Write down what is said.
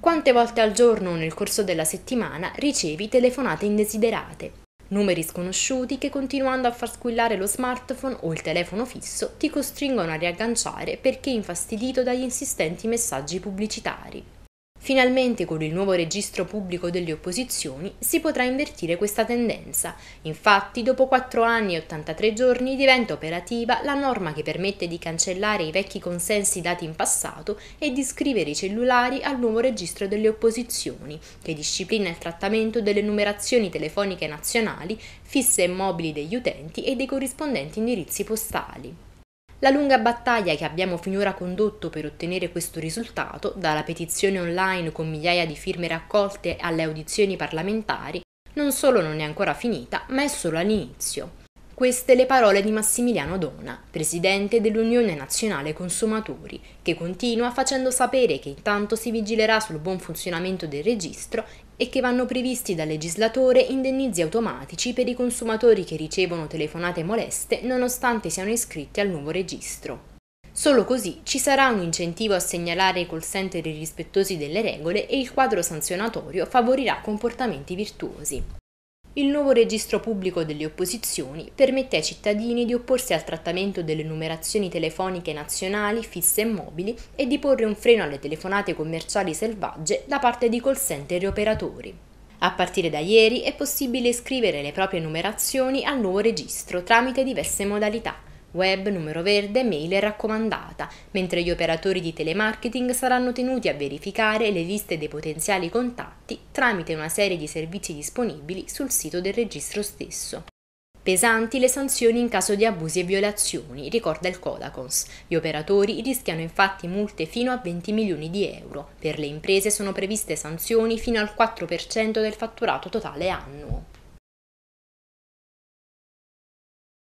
quante volte al giorno o nel corso della settimana ricevi telefonate indesiderate, numeri sconosciuti che continuando a far squillare lo smartphone o il telefono fisso ti costringono a riagganciare perché infastidito dagli insistenti messaggi pubblicitari. Finalmente con il nuovo registro pubblico delle opposizioni si potrà invertire questa tendenza. Infatti, dopo 4 anni e 83 giorni diventa operativa la norma che permette di cancellare i vecchi consensi dati in passato e di iscrivere i cellulari al nuovo registro delle opposizioni, che disciplina il trattamento delle numerazioni telefoniche nazionali, fisse e mobili degli utenti e dei corrispondenti indirizzi postali. La lunga battaglia che abbiamo finora condotto per ottenere questo risultato, dalla petizione online con migliaia di firme raccolte alle audizioni parlamentari, non solo non è ancora finita, ma è solo all'inizio. Queste le parole di Massimiliano Dona, presidente dell'Unione Nazionale Consumatori, che continua facendo sapere che intanto si vigilerà sul buon funzionamento del registro e che vanno previsti dal legislatore indennizi automatici per i consumatori che ricevono telefonate moleste nonostante siano iscritti al nuovo registro. Solo così ci sarà un incentivo a segnalare i call center irrispettosi delle regole e il quadro sanzionatorio favorirà comportamenti virtuosi. Il nuovo registro pubblico delle opposizioni permette ai cittadini di opporsi al trattamento delle numerazioni telefoniche nazionali, fisse e mobili e di porre un freno alle telefonate commerciali selvagge da parte di call center e operatori. A partire da ieri è possibile iscrivere le proprie numerazioni al nuovo registro tramite diverse modalità, web, numero verde, mail e raccomandata, mentre gli operatori di telemarketing saranno tenuti a verificare le liste dei potenziali contatti tramite una serie di servizi disponibili sul sito del registro stesso. Pesanti le sanzioni in caso di abusi e violazioni, ricorda il Codacons. Gli operatori rischiano infatti multe fino a 20 milioni di euro. Per le imprese sono previste sanzioni fino al 4% del fatturato totale annuo.